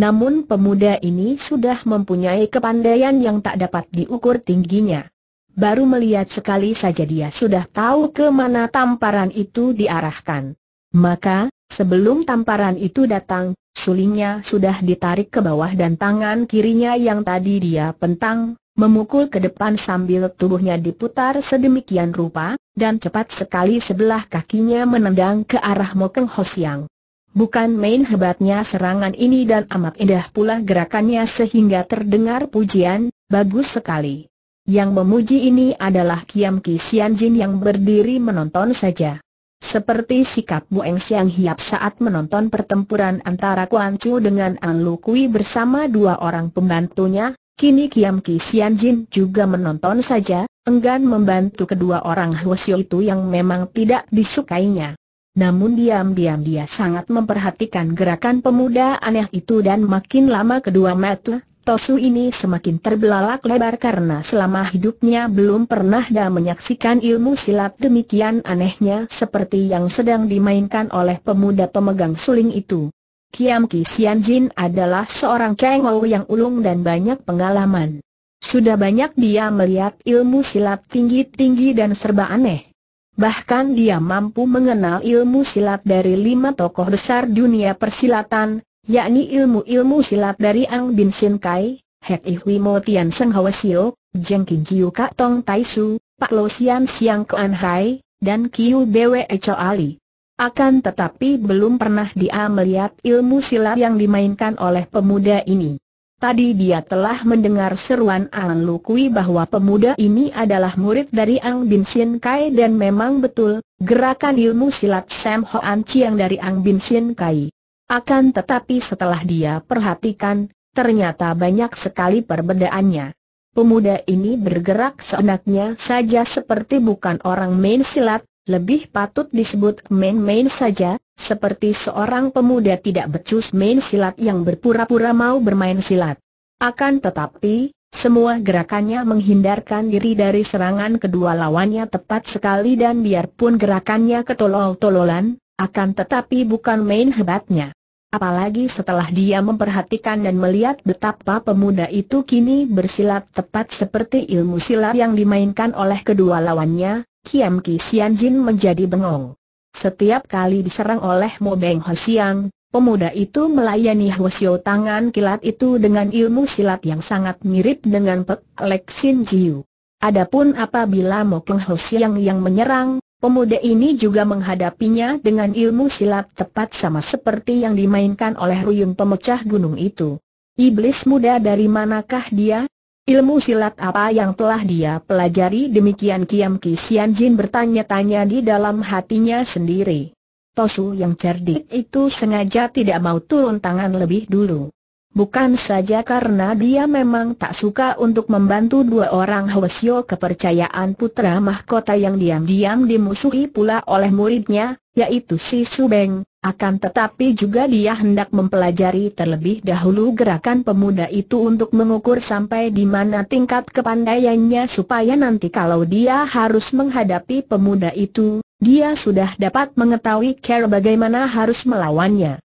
Namun pemuda ini sudah mempunyai kepandaian yang tak dapat diukur tingginya. Baru melihat sekali saja dia sudah tahu ke mana tamparan itu diarahkan. Maka, Sebelum tamparan itu datang, sulingnya sudah ditarik ke bawah dan tangan kirinya yang tadi dia pentang, memukul ke depan sambil tubuhnya diputar sedemikian rupa, dan cepat sekali sebelah kakinya menendang ke arah Mokeng Hosiang. Bukan main hebatnya serangan ini dan amat indah pula gerakannya sehingga terdengar pujian, bagus sekali. Yang memuji ini adalah Kiam Ki Sian Jin yang berdiri menonton saja. Seperti sikap Eng Siang Hiap saat menonton pertempuran antara Kuan Chu dengan An Lu Kui bersama dua orang pembantunya, kini Kiam Ki Sian Jin juga menonton saja, enggan membantu kedua orang Huosio itu yang memang tidak disukainya. Namun diam-diam dia sangat memperhatikan gerakan pemuda aneh itu dan makin lama kedua mata Tosu ini semakin terbelalak lebar karena selama hidupnya belum pernah dia menyaksikan ilmu silat demikian anehnya seperti yang sedang dimainkan oleh pemuda pemegang suling itu. Kiam Ki Jin adalah seorang kengol yang ulung dan banyak pengalaman. Sudah banyak dia melihat ilmu silat tinggi-tinggi dan serba aneh. Bahkan dia mampu mengenal ilmu silat dari lima tokoh besar dunia persilatan, yakni ilmu-ilmu silat dari Ang Bin Sin Kai, Hek Ihwi Mo Tian Seng Hwa Sio, Jeng Kin Jiu Ka Tong Tai Su, Pak Lo Siam Siang Kuan Hai, dan Kiu Bwe Echo Ali. Akan tetapi belum pernah dia melihat ilmu silat yang dimainkan oleh pemuda ini. Tadi dia telah mendengar seruan Ang Lukui bahwa pemuda ini adalah murid dari Ang Bin Sin Kai dan memang betul, gerakan ilmu silat Sam Hoan Chiang dari Ang Bin Sin Kai. Akan tetapi setelah dia perhatikan, ternyata banyak sekali perbedaannya. Pemuda ini bergerak seenaknya saja seperti bukan orang main silat, lebih patut disebut main-main saja, seperti seorang pemuda tidak becus main silat yang berpura-pura mau bermain silat. Akan tetapi, semua gerakannya menghindarkan diri dari serangan kedua lawannya tepat sekali dan biarpun gerakannya ketolol-tololan, akan tetapi bukan main hebatnya. Apalagi setelah dia memperhatikan dan melihat betapa pemuda itu kini bersilat tepat seperti ilmu silat yang dimainkan oleh kedua lawannya, Kiam Ki Sian Jin menjadi bengong. Setiap kali diserang oleh Mo Beng Ho Siang, pemuda itu melayani Sio tangan kilat itu dengan ilmu silat yang sangat mirip dengan Pek Lek Sin Jiu. Adapun apabila Mo Beng Ho Siang yang menyerang, Pemuda ini juga menghadapinya dengan ilmu silat tepat sama seperti yang dimainkan oleh Ruyung pemecah gunung itu. Iblis muda dari manakah dia? Ilmu silat apa yang telah dia pelajari demikian Kiam Ki Sian Jin bertanya-tanya di dalam hatinya sendiri. Tosu yang cerdik itu sengaja tidak mau turun tangan lebih dulu. Bukan saja karena dia memang tak suka untuk membantu dua orang Hwasyo kepercayaan putra mahkota yang diam-diam dimusuhi pula oleh muridnya, yaitu si Subeng, akan tetapi juga dia hendak mempelajari terlebih dahulu gerakan pemuda itu untuk mengukur sampai di mana tingkat kepandaiannya supaya nanti kalau dia harus menghadapi pemuda itu, dia sudah dapat mengetahui cara bagaimana harus melawannya.